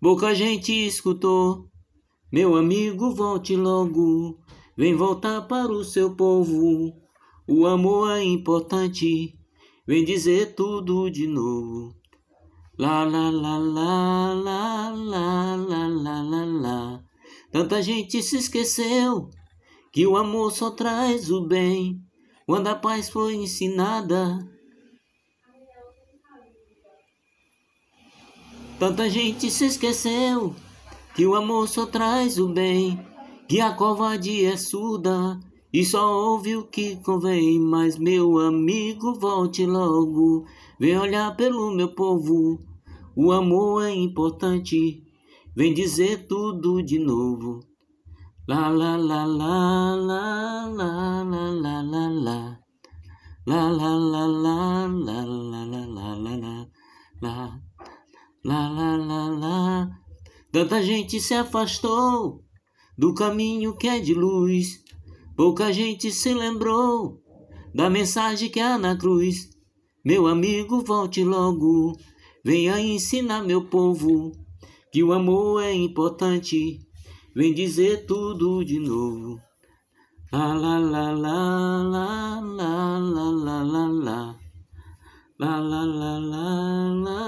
Pouca gente escutou. Meu amigo, volte logo. Vem voltar para o seu povo. O amor é importante. Vem dizer tudo de novo. Lá, lá, lá, lá, lá, lá, lá, lá, lá, lá. Tanta gente se esqueceu que o amor só traz o bem. Quando a paz foi ensinada, Tanta gente se esqueceu que o amor só traz o bem, que a covardia é surda e só ouve o que convém. Mas meu amigo, volte logo, vem olhar pelo meu povo. O amor é importante, vem dizer tudo de novo. La la la la la la la la la la la la la la la la la la la Tanta gente se afastou do caminho que é de luz. Pouca gente se lembrou da mensagem que há na cruz. Meu amigo, volte logo, venha ensinar meu povo que o amor é importante. Vem dizer tudo de novo. La la la la la la la la la la la la la la la